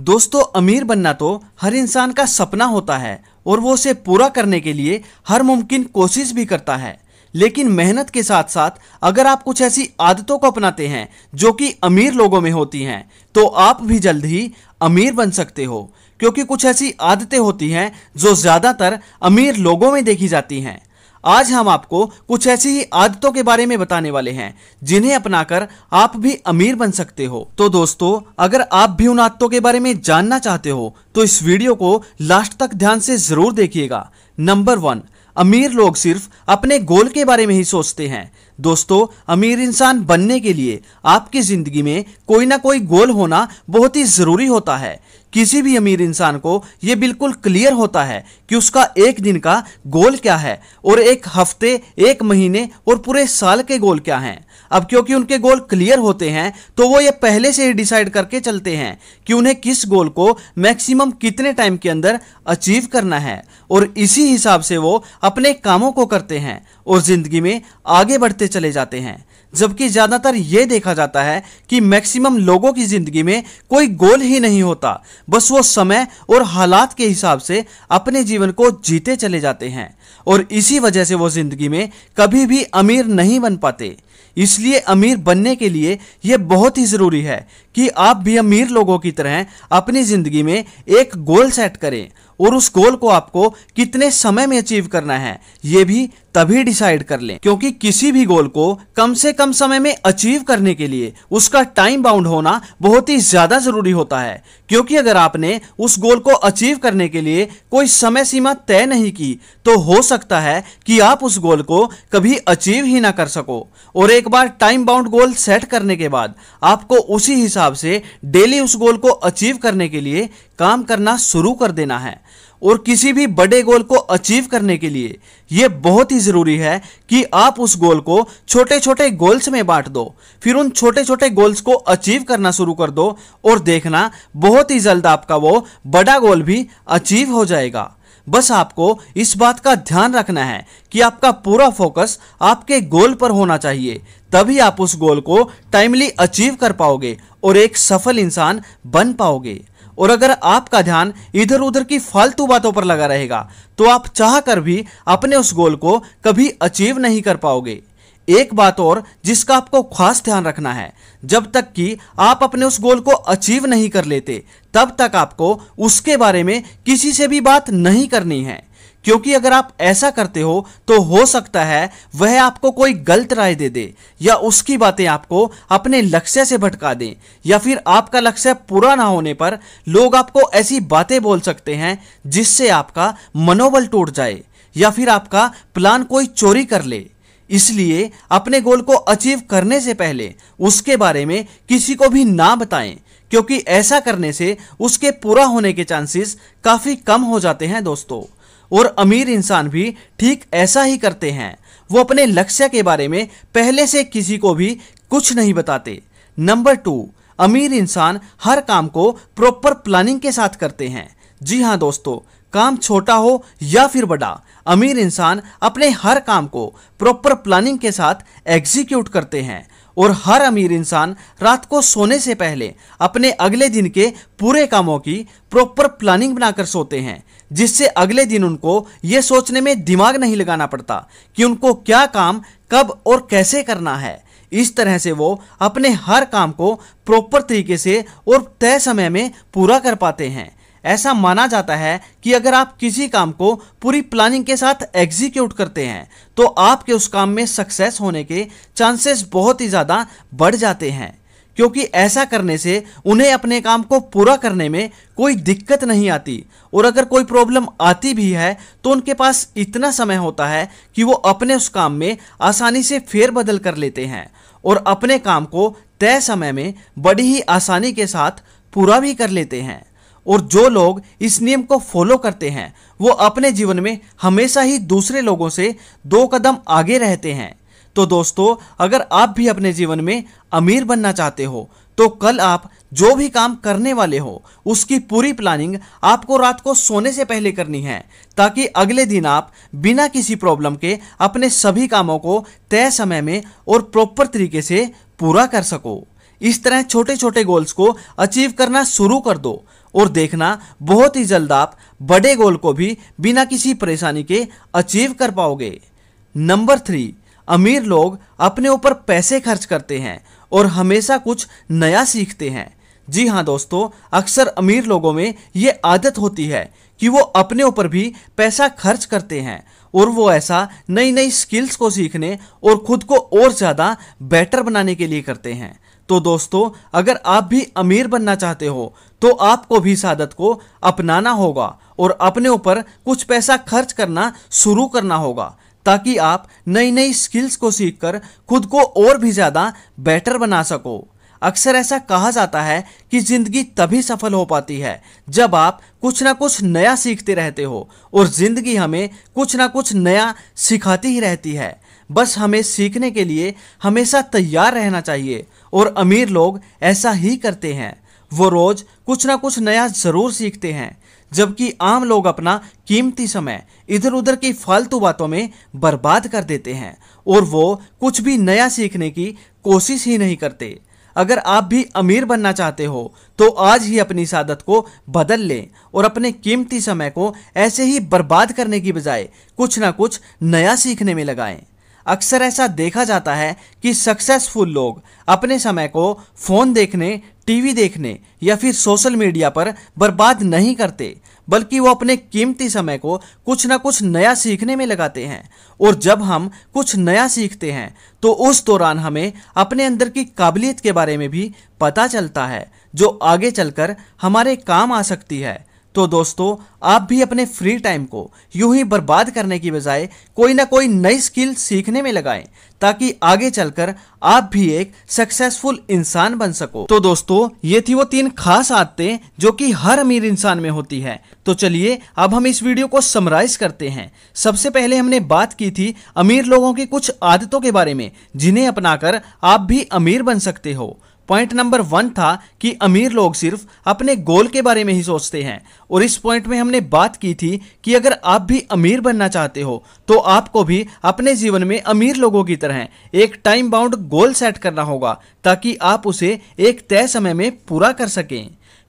दोस्तों अमीर बनना तो हर इंसान का सपना होता है और वो उसे पूरा करने के लिए हर मुमकिन कोशिश भी करता है लेकिन मेहनत के साथ साथ अगर आप कुछ ऐसी आदतों को अपनाते हैं जो कि अमीर लोगों में होती हैं तो आप भी जल्द ही अमीर बन सकते हो क्योंकि कुछ ऐसी आदतें होती हैं जो ज़्यादातर अमीर लोगों में देखी जाती हैं आज हम आपको कुछ ऐसी ही आदतों के बारे में बताने वाले हैं जिन्हें अपनाकर आप भी अमीर बन सकते हो तो दोस्तों अगर आप भी उन आदतों के बारे में जानना चाहते हो तो इस वीडियो को लास्ट तक ध्यान से जरूर देखिएगा नंबर वन अमीर लोग सिर्फ अपने गोल के बारे में ही सोचते हैं दोस्तों अमीर इंसान बनने के लिए आपकी ज़िंदगी में कोई ना कोई गोल होना बहुत ही ज़रूरी होता है किसी भी अमीर इंसान को ये बिल्कुल क्लियर होता है कि उसका एक दिन का गोल क्या है और एक हफ्ते एक महीने और पूरे साल के गोल क्या हैं अब क्योंकि उनके गोल क्लियर होते हैं तो वो ये पहले से ही डिसाइड करके चलते हैं कि उन्हें किस गोल को मैक्सिमम कितने टाइम के अंदर अचीव करना है और इसी हिसाब से वो अपने कामों को करते हैं और ज़िंदगी में आगे बढ़ते चले जाते हैं जबकि ज़्यादातर ये देखा जाता है कि मैक्सिमम लोगों की ज़िंदगी में कोई गोल ही नहीं होता बस वो समय और हालात के हिसाब से अपने जीवन को जीते चले जाते हैं और इसी वजह से वो ज़िंदगी में कभी भी अमीर नहीं बन पाते इसलिए अमीर बनने के लिए यह बहुत ही ज़रूरी है कि आप भी अमीर लोगों की तरह अपनी ज़िंदगी में एक गोल सेट करें और उस गोल को आपको कितने समय में अचीव करना है ये भी तभी डिसाइड कर लें क्योंकि किसी भी गोल को कम से कम समय में अचीव करने के लिए उसका टाइम बाउंड होना बहुत ही ज्यादा जरूरी होता है क्योंकि अगर आपने उस गोल को अचीव करने के लिए कोई समय सीमा तय नहीं की तो हो सकता है कि आप उस गोल को कभी अचीव ही ना कर सको और एक बार टाइम बाउंड गोल सेट करने के बाद आपको उसी हिसाब से डेली उस गोल को अचीव करने के लिए काम करना शुरू कर देना है और किसी भी बड़े गोल को अचीव करने के लिए यह बहुत ही ज़रूरी है कि आप उस गोल को छोटे छोटे गोल्स में बांट दो फिर उन छोटे छोटे गोल्स को अचीव करना शुरू कर दो और देखना बहुत ही जल्द आपका वो बड़ा गोल भी अचीव हो जाएगा बस आपको इस बात का ध्यान रखना है कि आपका पूरा फोकस आपके गोल पर होना चाहिए तभी आप उस गोल को टाइमली अचीव कर पाओगे और एक सफल इंसान बन पाओगे और अगर आपका ध्यान इधर उधर की फालतू बातों पर लगा रहेगा तो आप चाह कर भी अपने उस गोल को कभी अचीव नहीं कर पाओगे एक बात और जिसका आपको खास ध्यान रखना है जब तक कि आप अपने उस गोल को अचीव नहीं कर लेते तब तक आपको उसके बारे में किसी से भी बात नहीं करनी है क्योंकि अगर आप ऐसा करते हो तो हो सकता है वह आपको कोई गलत राय दे दे या उसकी बातें आपको अपने लक्ष्य से भटका दें या फिर आपका लक्ष्य पूरा ना होने पर लोग आपको ऐसी बातें बोल सकते हैं जिससे आपका मनोबल टूट जाए या फिर आपका प्लान कोई चोरी कर ले इसलिए अपने गोल को अचीव करने से पहले उसके बारे में किसी को भी ना बताएं क्योंकि ऐसा करने से उसके पूरा होने के चांसेस काफ़ी कम हो जाते हैं दोस्तों और अमीर इंसान भी ठीक ऐसा ही करते हैं वो अपने लक्ष्य के बारे में पहले से किसी को भी कुछ नहीं बताते नंबर टू अमीर इंसान हर काम को प्रॉपर प्लानिंग के साथ करते हैं जी हाँ दोस्तों काम छोटा हो या फिर बड़ा अमीर इंसान अपने हर काम को प्रॉपर प्लानिंग के साथ एग्जीक्यूट करते हैं और हर अमीर इंसान रात को सोने से पहले अपने अगले दिन के पूरे कामों की प्रॉपर प्लानिंग बनाकर सोते हैं जिससे अगले दिन उनको ये सोचने में दिमाग नहीं लगाना पड़ता कि उनको क्या काम कब और कैसे करना है इस तरह से वो अपने हर काम को प्रॉपर तरीके से और तय समय में पूरा कर पाते हैं ऐसा माना जाता है कि अगर आप किसी काम को पूरी प्लानिंग के साथ एग्जीक्यूट करते हैं तो आपके उस काम में सक्सेस होने के चांसेस बहुत ही ज़्यादा बढ़ जाते हैं क्योंकि ऐसा करने से उन्हें अपने काम को पूरा करने में कोई दिक्कत नहीं आती और अगर कोई प्रॉब्लम आती भी है तो उनके पास इतना समय होता है कि वो अपने उस काम में आसानी से फेरबदल कर लेते हैं और अपने काम को तय समय में बड़ी ही आसानी के साथ पूरा भी कर लेते हैं और जो लोग इस नियम को फॉलो करते हैं वो अपने जीवन में हमेशा ही दूसरे लोगों से दो कदम आगे रहते हैं तो दोस्तों अगर आप भी अपने जीवन में अमीर बनना चाहते हो तो कल आप जो भी काम करने वाले हो उसकी पूरी प्लानिंग आपको रात को सोने से पहले करनी है ताकि अगले दिन आप बिना किसी प्रॉब्लम के अपने सभी कामों को तय समय में और प्रॉपर तरीके से पूरा कर सको इस तरह छोटे छोटे गोल्स को अचीव करना शुरू कर दो और देखना बहुत ही जल्द आप बड़े गोल को भी बिना किसी परेशानी के अचीव कर पाओगे नंबर थ्री अमीर लोग अपने ऊपर पैसे खर्च करते हैं और हमेशा कुछ नया सीखते हैं जी हाँ दोस्तों अक्सर अमीर लोगों में ये आदत होती है कि वो अपने ऊपर भी पैसा खर्च करते हैं और वो ऐसा नई नई स्किल्स को सीखने और खुद को और ज़्यादा बेटर बनाने के लिए करते हैं तो दोस्तों अगर आप भी अमीर बनना चाहते हो तो आपको भी इस आदत को अपनाना होगा और अपने ऊपर कुछ पैसा खर्च करना शुरू करना होगा ताकि आप नई नई स्किल्स को सीखकर खुद को और भी ज़्यादा बेटर बना सको अक्सर ऐसा कहा जाता है कि ज़िंदगी तभी सफल हो पाती है जब आप कुछ ना कुछ नया सीखते रहते हो और ज़िंदगी हमें कुछ ना कुछ नया सिखाती ही रहती है बस हमें सीखने के लिए हमेशा तैयार रहना चाहिए और अमीर लोग ऐसा ही करते हैं वो रोज़ कुछ ना कुछ नया ज़रूर सीखते हैं जबकि आम लोग अपना कीमती समय इधर उधर की फालतू बातों में बर्बाद कर देते हैं और वो कुछ भी नया सीखने की कोशिश ही नहीं करते अगर आप भी अमीर बनना चाहते हो तो आज ही अपनी शादत को बदल लें और अपने कीमती समय को ऐसे ही बर्बाद करने की बजाय कुछ ना कुछ नया सीखने में लगाएं अक्सर ऐसा देखा जाता है कि सक्सेसफुल लोग अपने समय को फ़ोन देखने टीवी देखने या फिर सोशल मीडिया पर बर्बाद नहीं करते बल्कि वो अपने कीमती समय को कुछ ना कुछ नया सीखने में लगाते हैं और जब हम कुछ नया सीखते हैं तो उस दौरान हमें अपने अंदर की काबिलियत के बारे में भी पता चलता है जो आगे चलकर हमारे काम आ सकती है तो दोस्तों आप भी अपने फ्री टाइम को यूं ही बर्बाद करने की बजाय कोई ना कोई नई स्किल सीखने में लगाएं ताकि आगे चलकर आप भी एक सक्सेसफुल इंसान बन सको तो दोस्तों ये थी वो तीन खास आदतें जो कि हर अमीर इंसान में होती है तो चलिए अब हम इस वीडियो को समराइज करते हैं सबसे पहले हमने बात की थी अमीर लोगों की कुछ आदतों के बारे में जिन्हें अपनाकर आप भी अमीर बन सकते हो पॉइंट नंबर वन था कि अमीर लोग सिर्फ अपने गोल के बारे में ही सोचते हैं और इस पॉइंट में हमने बात की थी कि अगर आप भी अमीर बनना चाहते हो तो आपको भी अपने जीवन में अमीर लोगों की तरह एक टाइम बाउंड गोल सेट करना होगा ताकि आप उसे एक तय समय में पूरा कर सकें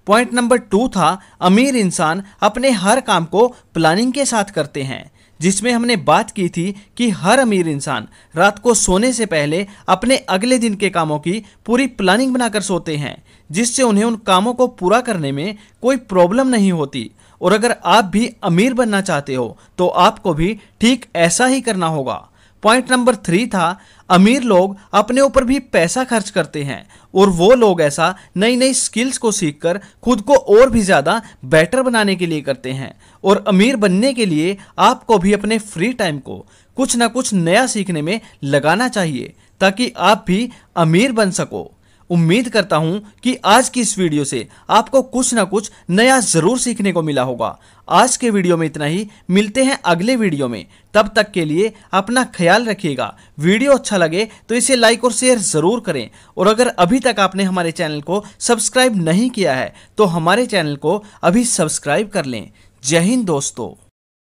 पॉइंट नंबर टू था अमीर इंसान अपने हर काम को प्लानिंग के साथ करते हैं जिसमें हमने बात की थी कि हर अमीर इंसान रात को सोने से पहले अपने अगले दिन के कामों की पूरी प्लानिंग बनाकर सोते हैं जिससे उन्हें उन कामों को पूरा करने में कोई प्रॉब्लम नहीं होती और अगर आप भी अमीर बनना चाहते हो तो आपको भी ठीक ऐसा ही करना होगा पॉइंट नंबर थ्री था अमीर लोग अपने ऊपर भी पैसा खर्च करते हैं और वो लोग ऐसा नई नई स्किल्स को सीखकर खुद को और भी ज़्यादा बेटर बनाने के लिए करते हैं और अमीर बनने के लिए आपको भी अपने फ्री टाइम को कुछ ना कुछ नया सीखने में लगाना चाहिए ताकि आप भी अमीर बन सको उम्मीद करता हूं कि आज की इस वीडियो से आपको कुछ ना कुछ नया जरूर सीखने को मिला होगा आज के वीडियो में इतना ही मिलते हैं अगले वीडियो में तब तक के लिए अपना ख्याल रखिएगा वीडियो अच्छा लगे तो इसे लाइक और शेयर ज़रूर करें और अगर अभी तक आपने हमारे चैनल को सब्सक्राइब नहीं किया है तो हमारे चैनल को अभी सब्सक्राइब कर लें जय हिंद दोस्तों